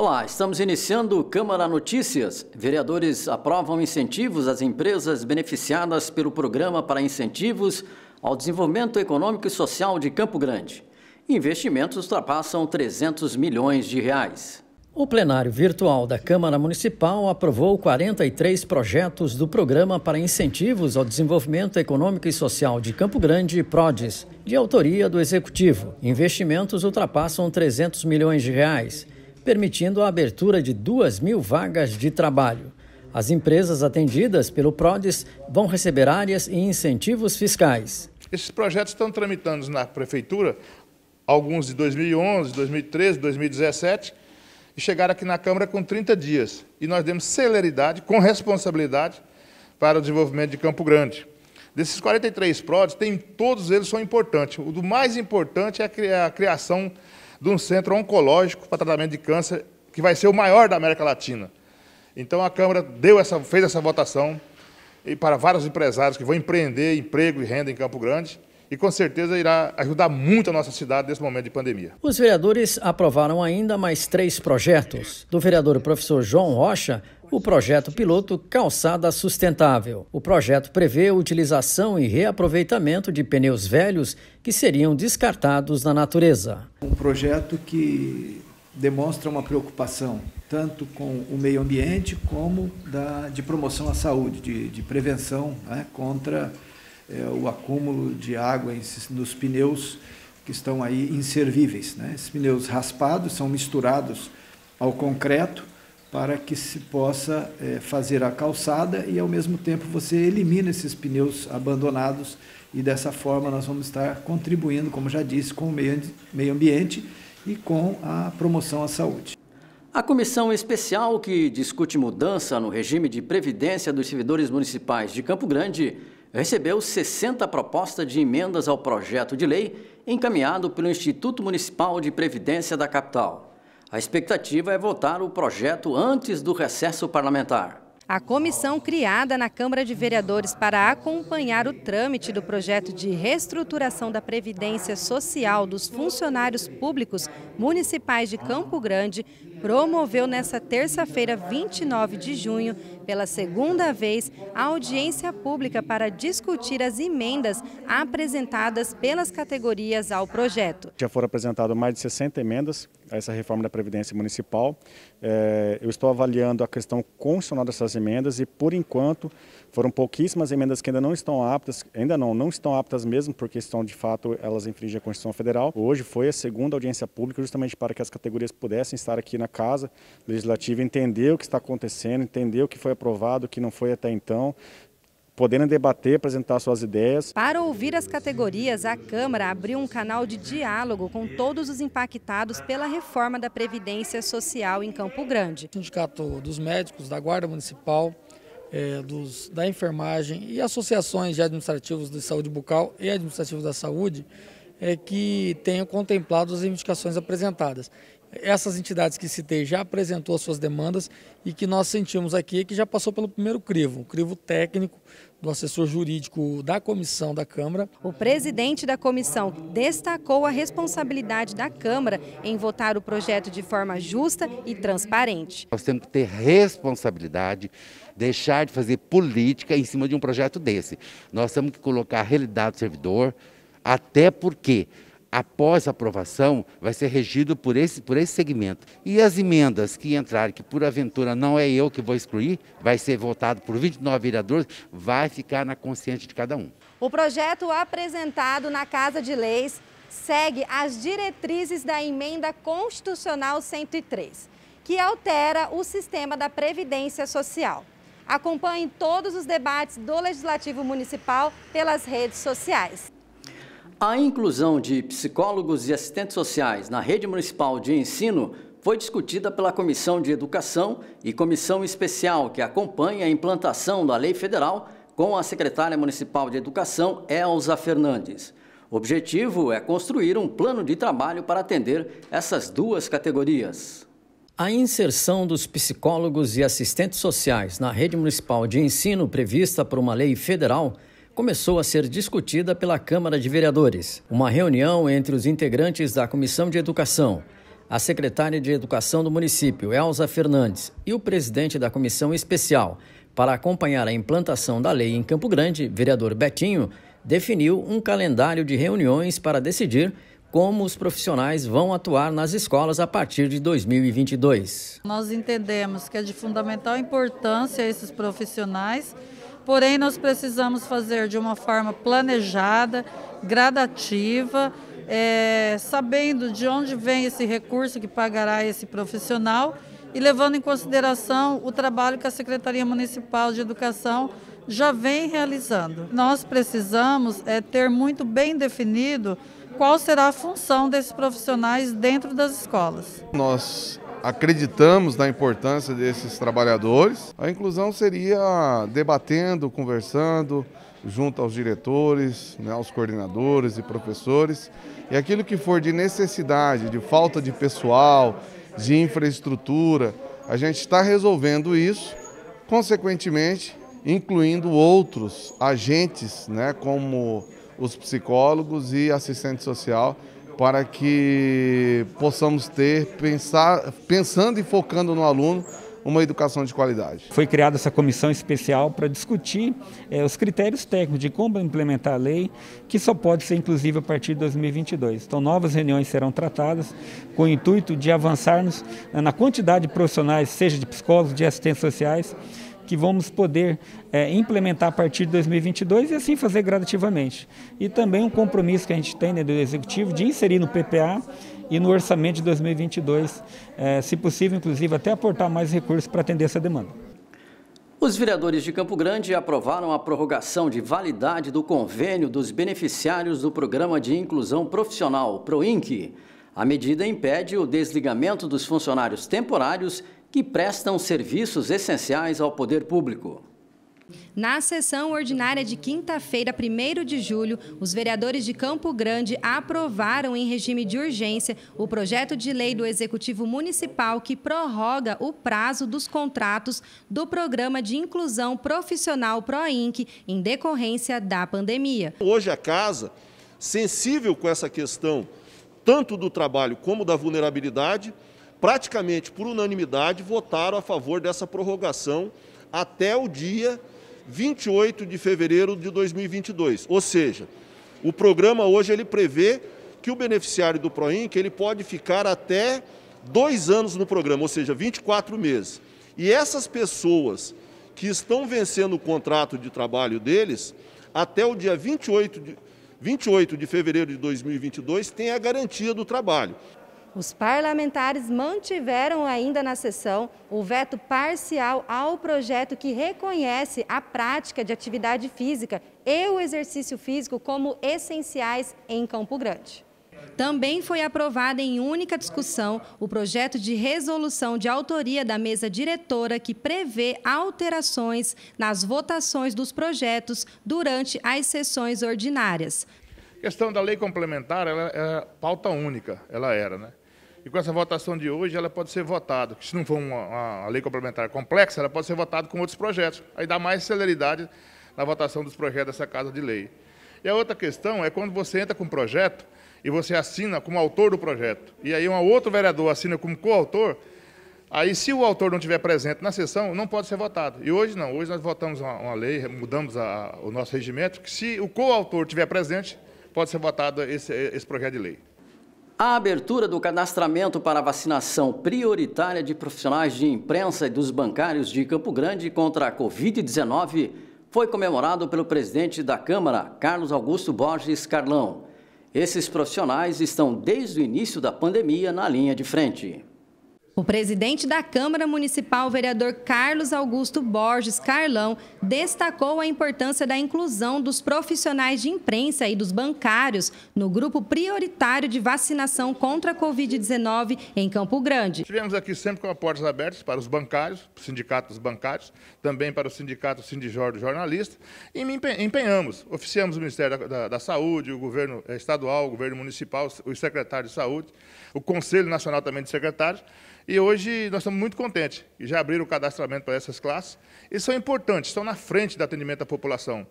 Olá, estamos iniciando Câmara Notícias. Vereadores aprovam incentivos às empresas beneficiadas pelo Programa para Incentivos ao Desenvolvimento Econômico e Social de Campo Grande. Investimentos ultrapassam 300 milhões de reais. O plenário virtual da Câmara Municipal aprovou 43 projetos do Programa para Incentivos ao Desenvolvimento Econômico e Social de Campo Grande, PRODES, de autoria do Executivo. Investimentos ultrapassam 300 milhões de reais permitindo a abertura de 2 mil vagas de trabalho. As empresas atendidas pelo PRODES vão receber áreas e incentivos fiscais. Esses projetos estão tramitando na Prefeitura, alguns de 2011, 2013, 2017, e chegaram aqui na Câmara com 30 dias. E nós demos celeridade, com responsabilidade, para o desenvolvimento de Campo Grande. Desses 43 PRODES, tem, todos eles são importantes. O do mais importante é a criação de um centro oncológico para tratamento de câncer, que vai ser o maior da América Latina. Então a Câmara deu essa, fez essa votação e para vários empresários que vão empreender emprego e renda em Campo Grande e com certeza irá ajudar muito a nossa cidade nesse momento de pandemia. Os vereadores aprovaram ainda mais três projetos. Do vereador professor João Rocha, o projeto piloto Calçada Sustentável. O projeto prevê a utilização e reaproveitamento de pneus velhos que seriam descartados na natureza. Um projeto que demonstra uma preocupação tanto com o meio ambiente como da, de promoção à saúde, de, de prevenção né, contra é, o acúmulo de água em, nos pneus que estão aí inservíveis. Né? Esses pneus raspados são misturados ao concreto para que se possa é, fazer a calçada e, ao mesmo tempo, você elimina esses pneus abandonados e, dessa forma, nós vamos estar contribuindo, como já disse, com o meio ambiente e com a promoção à saúde. A comissão especial que discute mudança no regime de previdência dos servidores municipais de Campo Grande recebeu 60 propostas de emendas ao projeto de lei encaminhado pelo Instituto Municipal de Previdência da capital. A expectativa é votar o projeto antes do recesso parlamentar. A comissão criada na Câmara de Vereadores para acompanhar o trâmite do projeto de reestruturação da Previdência Social dos funcionários públicos municipais de Campo Grande promoveu nesta terça-feira, 29 de junho, pela segunda vez, a audiência pública para discutir as emendas apresentadas pelas categorias ao projeto. Já foram apresentadas mais de 60 emendas a essa reforma da Previdência Municipal. É, eu estou avaliando a questão constitucional dessas emendas e, por enquanto, foram pouquíssimas emendas que ainda não estão aptas, ainda não, não estão aptas mesmo, porque estão, de fato, elas infringem a Constituição Federal. Hoje foi a segunda audiência pública justamente para que as categorias pudessem estar aqui na casa legislativa entender o que está acontecendo, entender o que foi aprovado, o que não foi até então, podendo debater, apresentar suas ideias. Para ouvir as categorias, a Câmara abriu um canal de diálogo com todos os impactados pela reforma da Previdência Social em Campo Grande. O Sindicato dos Médicos, da Guarda Municipal, é, dos, da Enfermagem e associações de administrativos de saúde bucal e administrativos da saúde é que tenham contemplado as reivindicações apresentadas essas entidades que citei já apresentou suas demandas e que nós sentimos aqui que já passou pelo primeiro crivo, o crivo técnico do assessor jurídico da comissão da Câmara. O presidente da comissão destacou a responsabilidade da Câmara em votar o projeto de forma justa e transparente. Nós temos que ter responsabilidade, deixar de fazer política em cima de um projeto desse. Nós temos que colocar a realidade do servidor, até porque após a aprovação, vai ser regido por esse, por esse segmento. E as emendas que entrarem, que por aventura não é eu que vou excluir, vai ser votado por 29 vereadores, vai ficar na consciência de cada um. O projeto apresentado na Casa de Leis segue as diretrizes da Emenda Constitucional 103, que altera o sistema da Previdência Social. Acompanhe todos os debates do Legislativo Municipal pelas redes sociais. A inclusão de psicólogos e assistentes sociais na rede municipal de ensino foi discutida pela Comissão de Educação e Comissão Especial que acompanha a implantação da lei federal com a secretária municipal de Educação, Elza Fernandes. O objetivo é construir um plano de trabalho para atender essas duas categorias. A inserção dos psicólogos e assistentes sociais na rede municipal de ensino prevista por uma lei federal começou a ser discutida pela Câmara de Vereadores. Uma reunião entre os integrantes da Comissão de Educação, a secretária de Educação do município, Elza Fernandes, e o presidente da comissão especial para acompanhar a implantação da lei em Campo Grande, vereador Betinho, definiu um calendário de reuniões para decidir como os profissionais vão atuar nas escolas a partir de 2022. Nós entendemos que é de fundamental importância esses profissionais Porém, nós precisamos fazer de uma forma planejada, gradativa, é, sabendo de onde vem esse recurso que pagará esse profissional e levando em consideração o trabalho que a Secretaria Municipal de Educação já vem realizando. Nós precisamos é, ter muito bem definido qual será a função desses profissionais dentro das escolas. Nós acreditamos na importância desses trabalhadores. A inclusão seria debatendo, conversando, junto aos diretores, né, aos coordenadores e professores. E aquilo que for de necessidade, de falta de pessoal, de infraestrutura, a gente está resolvendo isso, consequentemente, incluindo outros agentes, né, como os psicólogos e assistente social, para que possamos ter, pensar, pensando e focando no aluno, uma educação de qualidade. Foi criada essa comissão especial para discutir é, os critérios técnicos de como implementar a lei, que só pode ser inclusive a partir de 2022. Então, novas reuniões serão tratadas com o intuito de avançarmos na quantidade de profissionais, seja de psicólogos, de assistentes sociais, que vamos poder é, implementar a partir de 2022 e assim fazer gradativamente. E também um compromisso que a gente tem né, do Executivo de inserir no PPA e no orçamento de 2022, é, se possível, inclusive, até aportar mais recursos para atender essa demanda. Os vereadores de Campo Grande aprovaram a prorrogação de validade do convênio dos beneficiários do Programa de Inclusão Profissional, PROINC. A medida impede o desligamento dos funcionários temporários que prestam serviços essenciais ao poder público. Na sessão ordinária de quinta-feira, 1 de julho, os vereadores de Campo Grande aprovaram em regime de urgência o projeto de lei do Executivo Municipal que prorroga o prazo dos contratos do Programa de Inclusão Profissional PROINC em decorrência da pandemia. Hoje a Casa, sensível com essa questão tanto do trabalho como da vulnerabilidade, praticamente por unanimidade, votaram a favor dessa prorrogação até o dia 28 de fevereiro de 2022. Ou seja, o programa hoje ele prevê que o beneficiário do Proinc ele pode ficar até dois anos no programa, ou seja, 24 meses. E essas pessoas que estão vencendo o contrato de trabalho deles, até o dia 28 de, 28 de fevereiro de 2022, têm a garantia do trabalho. Os parlamentares mantiveram ainda na sessão o veto parcial ao projeto que reconhece a prática de atividade física e o exercício físico como essenciais em Campo Grande. Também foi aprovado em única discussão o projeto de resolução de autoria da mesa diretora que prevê alterações nas votações dos projetos durante as sessões ordinárias. A questão da lei complementar, ela é pauta única, ela era, né? com essa votação de hoje ela pode ser votada, se não for uma, uma lei complementar complexa, ela pode ser votada com outros projetos. Aí dá mais celeridade na votação dos projetos dessa Casa de Lei. E a outra questão é quando você entra com um projeto e você assina como autor do projeto, e aí um outro vereador assina como coautor, aí se o autor não estiver presente na sessão, não pode ser votado. E hoje não, hoje nós votamos uma, uma lei, mudamos a, o nosso regimento, que se o coautor estiver presente, pode ser votado esse, esse projeto de lei. A abertura do cadastramento para vacinação prioritária de profissionais de imprensa e dos bancários de Campo Grande contra a Covid-19 foi comemorado pelo presidente da Câmara, Carlos Augusto Borges Carlão. Esses profissionais estão desde o início da pandemia na linha de frente. O presidente da Câmara Municipal, vereador Carlos Augusto Borges Carlão, destacou a importância da inclusão dos profissionais de imprensa e dos bancários no grupo prioritário de vacinação contra a Covid-19 em Campo Grande. Estivemos aqui sempre com as portas abertas para os bancários, para os sindicatos bancários, também para o sindicato Sindijor do jornalista, e empenhamos, oficiamos o Ministério da, da, da Saúde, o governo eh, estadual, o governo municipal, o secretário de Saúde, o Conselho Nacional também de Secretários, e hoje nós estamos muito contentes, que já abriram o cadastramento para essas classes. E são importantes, estão na frente do atendimento à população,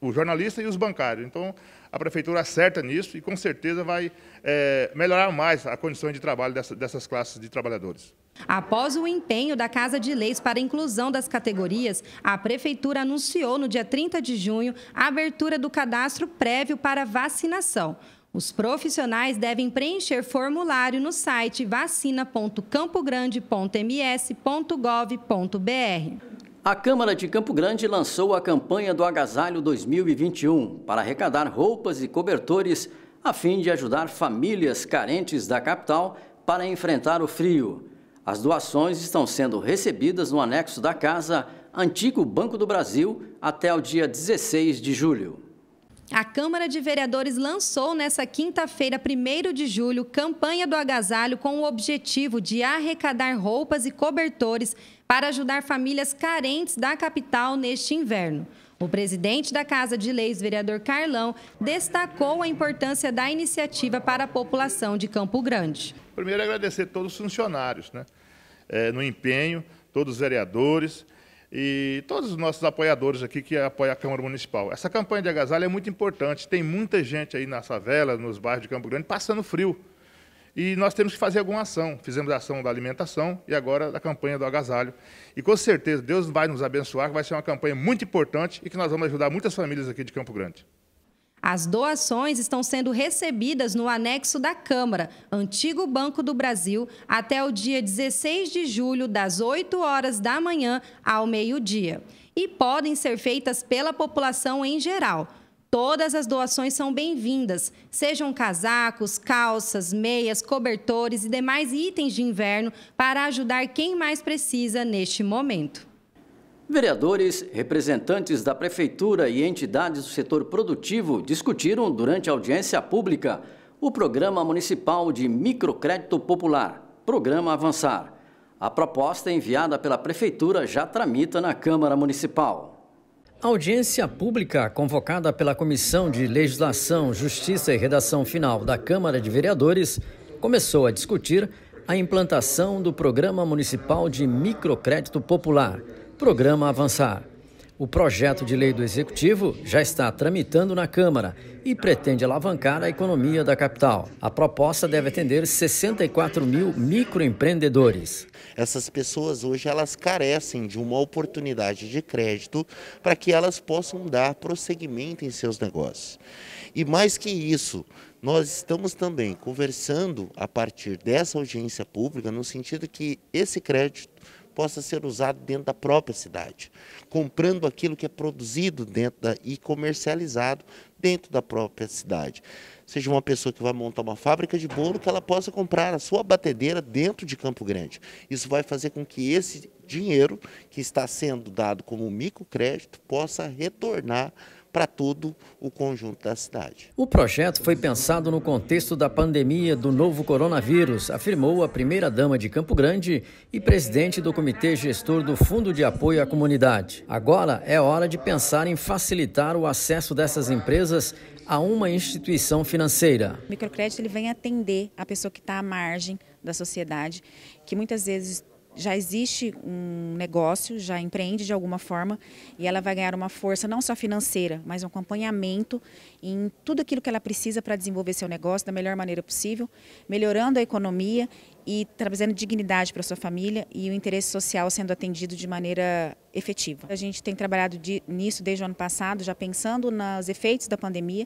o jornalista e os bancários. Então, a prefeitura acerta nisso e, com certeza, vai é, melhorar mais a condição de trabalho dessa, dessas classes de trabalhadores. Após o empenho da Casa de Leis para a inclusão das categorias, a Prefeitura anunciou no dia 30 de junho a abertura do cadastro prévio para vacinação. Os profissionais devem preencher formulário no site vacina.campogrande.ms.gov.br. A Câmara de Campo Grande lançou a campanha do Agasalho 2021 para arrecadar roupas e cobertores a fim de ajudar famílias carentes da capital para enfrentar o frio. As doações estão sendo recebidas no anexo da casa, antigo Banco do Brasil, até o dia 16 de julho. A Câmara de Vereadores lançou nesta quinta-feira, 1 de julho, campanha do agasalho com o objetivo de arrecadar roupas e cobertores para ajudar famílias carentes da capital neste inverno. O presidente da Casa de Leis, vereador Carlão, destacou a importância da iniciativa para a população de Campo Grande. Primeiro, agradecer a todos os funcionários né? É, no empenho, todos os vereadores, e todos os nossos apoiadores aqui que apoiam a Câmara Municipal. Essa campanha de agasalho é muito importante. Tem muita gente aí na favela, nos bairros de Campo Grande, passando frio. E nós temos que fazer alguma ação. Fizemos a ação da alimentação e agora da campanha do agasalho. E com certeza Deus vai nos abençoar, vai ser uma campanha muito importante e que nós vamos ajudar muitas famílias aqui de Campo Grande. As doações estão sendo recebidas no anexo da Câmara, antigo Banco do Brasil, até o dia 16 de julho, das 8 horas da manhã ao meio-dia. E podem ser feitas pela população em geral. Todas as doações são bem-vindas, sejam casacos, calças, meias, cobertores e demais itens de inverno para ajudar quem mais precisa neste momento. Vereadores, representantes da Prefeitura e entidades do setor produtivo discutiram durante a audiência pública o Programa Municipal de Microcrédito Popular, Programa Avançar. A proposta enviada pela Prefeitura já tramita na Câmara Municipal. A audiência pública convocada pela Comissão de Legislação, Justiça e Redação Final da Câmara de Vereadores começou a discutir a implantação do Programa Municipal de Microcrédito Popular Programa Avançar. O projeto de lei do Executivo já está tramitando na Câmara e pretende alavancar a economia da capital. A proposta deve atender 64 mil microempreendedores. Essas pessoas hoje elas carecem de uma oportunidade de crédito para que elas possam dar prosseguimento em seus negócios. E mais que isso, nós estamos também conversando a partir dessa audiência pública no sentido que esse crédito possa ser usado dentro da própria cidade, comprando aquilo que é produzido dentro da, e comercializado dentro da própria cidade. Seja uma pessoa que vai montar uma fábrica de bolo, que ela possa comprar a sua batedeira dentro de Campo Grande. Isso vai fazer com que esse dinheiro que está sendo dado como microcrédito possa retornar para todo o conjunto da cidade. O projeto foi pensado no contexto da pandemia do novo coronavírus, afirmou a primeira-dama de Campo Grande e presidente do Comitê Gestor do Fundo de Apoio à Comunidade. Agora é hora de pensar em facilitar o acesso dessas empresas a uma instituição financeira. O microcrédito ele vem atender a pessoa que está à margem da sociedade, que muitas vezes já existe um negócio, já empreende de alguma forma e ela vai ganhar uma força não só financeira, mas um acompanhamento em tudo aquilo que ela precisa para desenvolver seu negócio da melhor maneira possível, melhorando a economia e trazendo dignidade para sua família e o interesse social sendo atendido de maneira efetiva. A gente tem trabalhado nisso desde o ano passado, já pensando nos efeitos da pandemia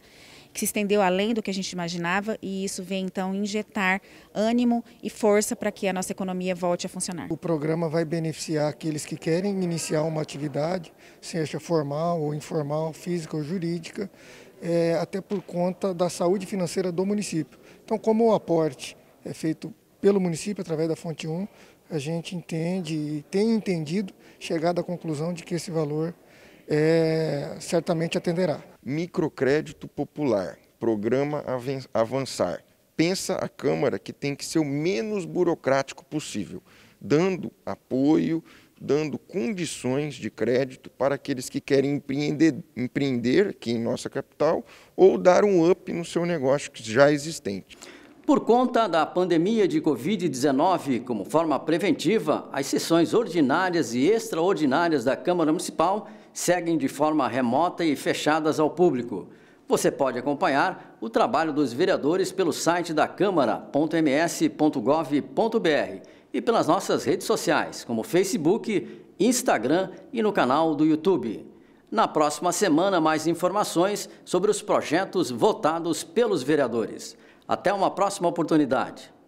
que se estendeu além do que a gente imaginava e isso vem então injetar ânimo e força para que a nossa economia volte a funcionar. O programa vai beneficiar aqueles que querem iniciar uma atividade, seja formal ou informal, física ou jurídica, é, até por conta da saúde financeira do município. Então, como o aporte é feito pelo município através da Fonte 1, a gente entende e tem entendido, chegado à conclusão de que esse valor é, certamente atenderá. Microcrédito Popular, programa Avançar. Pensa a Câmara que tem que ser o menos burocrático possível, dando apoio, dando condições de crédito para aqueles que querem empreender, empreender aqui em nossa capital ou dar um up no seu negócio já é existente. Por conta da pandemia de Covid-19, como forma preventiva, as sessões ordinárias e extraordinárias da Câmara Municipal seguem de forma remota e fechadas ao público. Você pode acompanhar o trabalho dos vereadores pelo site da câmara.ms.gov.br e pelas nossas redes sociais, como Facebook, Instagram e no canal do YouTube. Na próxima semana, mais informações sobre os projetos votados pelos vereadores. Até uma próxima oportunidade.